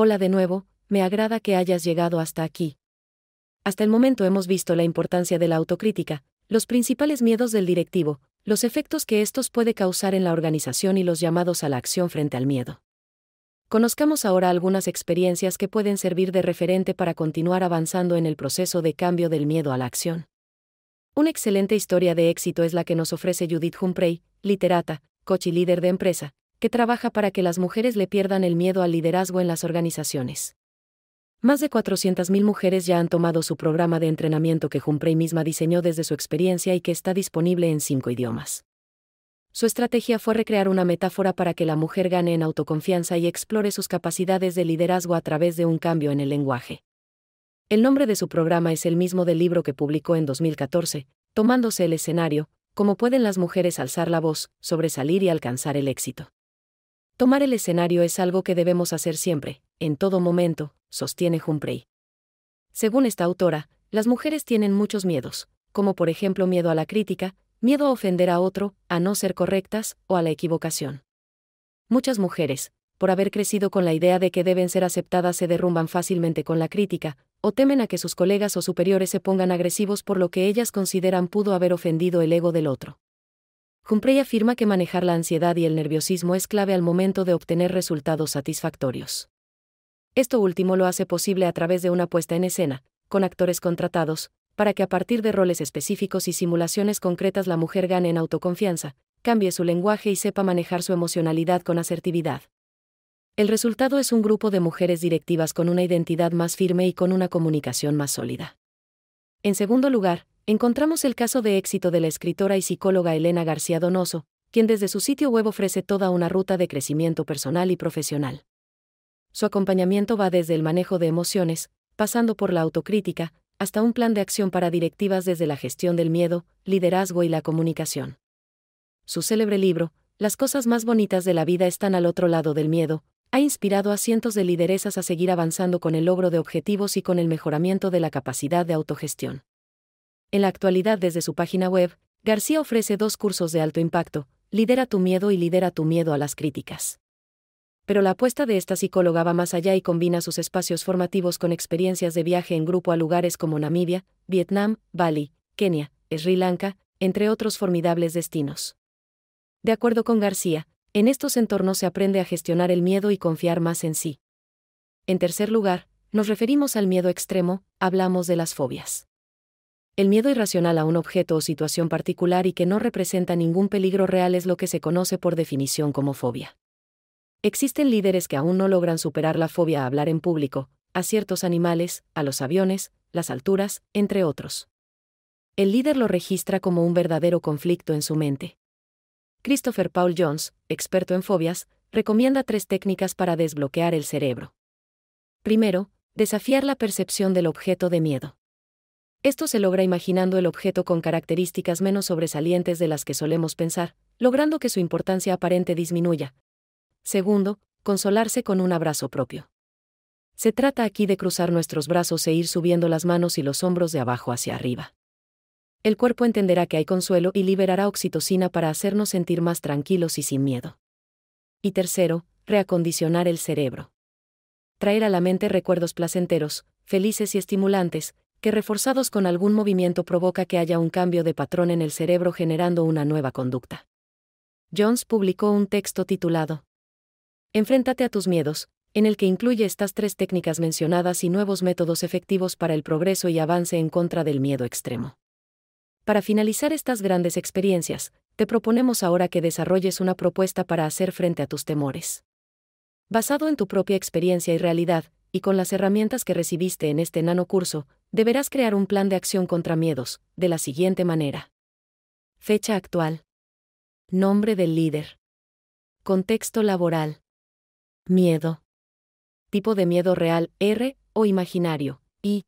Hola de nuevo, me agrada que hayas llegado hasta aquí. Hasta el momento hemos visto la importancia de la autocrítica, los principales miedos del directivo, los efectos que estos puede causar en la organización y los llamados a la acción frente al miedo. Conozcamos ahora algunas experiencias que pueden servir de referente para continuar avanzando en el proceso de cambio del miedo a la acción. Una excelente historia de éxito es la que nos ofrece Judith Humphrey, literata, coach y líder de empresa, que trabaja para que las mujeres le pierdan el miedo al liderazgo en las organizaciones. Más de 400.000 mujeres ya han tomado su programa de entrenamiento que Humphrey misma diseñó desde su experiencia y que está disponible en cinco idiomas. Su estrategia fue recrear una metáfora para que la mujer gane en autoconfianza y explore sus capacidades de liderazgo a través de un cambio en el lenguaje. El nombre de su programa es el mismo del libro que publicó en 2014, tomándose el escenario, cómo pueden las mujeres alzar la voz, sobresalir y alcanzar el éxito. Tomar el escenario es algo que debemos hacer siempre, en todo momento, sostiene Humphrey. Según esta autora, las mujeres tienen muchos miedos, como por ejemplo miedo a la crítica, miedo a ofender a otro, a no ser correctas o a la equivocación. Muchas mujeres, por haber crecido con la idea de que deben ser aceptadas, se derrumban fácilmente con la crítica, o temen a que sus colegas o superiores se pongan agresivos por lo que ellas consideran pudo haber ofendido el ego del otro. Humphrey afirma que manejar la ansiedad y el nerviosismo es clave al momento de obtener resultados satisfactorios. Esto último lo hace posible a través de una puesta en escena, con actores contratados, para que a partir de roles específicos y simulaciones concretas la mujer gane en autoconfianza, cambie su lenguaje y sepa manejar su emocionalidad con asertividad. El resultado es un grupo de mujeres directivas con una identidad más firme y con una comunicación más sólida. En segundo lugar, encontramos el caso de éxito de la escritora y psicóloga Elena García Donoso, quien desde su sitio web ofrece toda una ruta de crecimiento personal y profesional. Su acompañamiento va desde el manejo de emociones, pasando por la autocrítica, hasta un plan de acción para directivas desde la gestión del miedo, liderazgo y la comunicación. Su célebre libro, Las cosas más bonitas de la vida están al otro lado del miedo, ha inspirado a cientos de lideresas a seguir avanzando con el logro de objetivos y con el mejoramiento de la capacidad de autogestión. En la actualidad desde su página web, García ofrece dos cursos de alto impacto, Lidera tu miedo y Lidera tu miedo a las críticas. Pero la apuesta de esta psicóloga va más allá y combina sus espacios formativos con experiencias de viaje en grupo a lugares como Namibia, Vietnam, Bali, Kenia, Sri Lanka, entre otros formidables destinos. De acuerdo con García, en estos entornos se aprende a gestionar el miedo y confiar más en sí. En tercer lugar, nos referimos al miedo extremo, hablamos de las fobias. El miedo irracional a un objeto o situación particular y que no representa ningún peligro real es lo que se conoce por definición como fobia. Existen líderes que aún no logran superar la fobia a hablar en público, a ciertos animales, a los aviones, las alturas, entre otros. El líder lo registra como un verdadero conflicto en su mente. Christopher Paul Jones, experto en fobias, recomienda tres técnicas para desbloquear el cerebro. Primero, desafiar la percepción del objeto de miedo. Esto se logra imaginando el objeto con características menos sobresalientes de las que solemos pensar, logrando que su importancia aparente disminuya. Segundo, consolarse con un abrazo propio. Se trata aquí de cruzar nuestros brazos e ir subiendo las manos y los hombros de abajo hacia arriba. El cuerpo entenderá que hay consuelo y liberará oxitocina para hacernos sentir más tranquilos y sin miedo. Y tercero, reacondicionar el cerebro. Traer a la mente recuerdos placenteros, felices y estimulantes, que reforzados con algún movimiento provoca que haya un cambio de patrón en el cerebro generando una nueva conducta. Jones publicó un texto titulado Enfréntate a tus miedos, en el que incluye estas tres técnicas mencionadas y nuevos métodos efectivos para el progreso y avance en contra del miedo extremo. Para finalizar estas grandes experiencias, te proponemos ahora que desarrolles una propuesta para hacer frente a tus temores. Basado en tu propia experiencia y realidad, y con las herramientas que recibiste en este nano curso, deberás crear un plan de acción contra miedos, de la siguiente manera. Fecha actual. Nombre del líder. Contexto laboral. Miedo. Tipo de miedo real, R, o imaginario, I.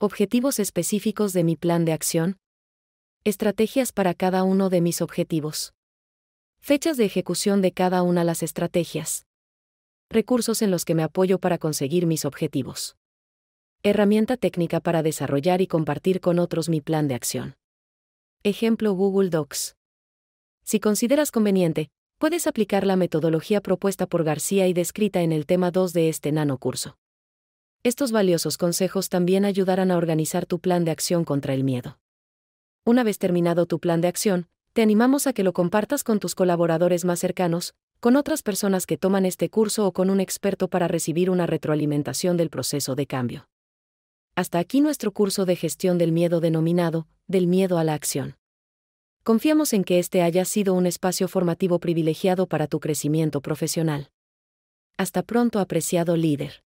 Objetivos específicos de mi plan de acción. Estrategias para cada uno de mis objetivos. Fechas de ejecución de cada una de las estrategias recursos en los que me apoyo para conseguir mis objetivos. Herramienta técnica para desarrollar y compartir con otros mi plan de acción. Ejemplo Google Docs. Si consideras conveniente, puedes aplicar la metodología propuesta por García y descrita en el tema 2 de este nano curso. Estos valiosos consejos también ayudarán a organizar tu plan de acción contra el miedo. Una vez terminado tu plan de acción, te animamos a que lo compartas con tus colaboradores más cercanos, con otras personas que toman este curso o con un experto para recibir una retroalimentación del proceso de cambio. Hasta aquí nuestro curso de gestión del miedo denominado, del miedo a la acción. Confiamos en que este haya sido un espacio formativo privilegiado para tu crecimiento profesional. Hasta pronto, apreciado líder.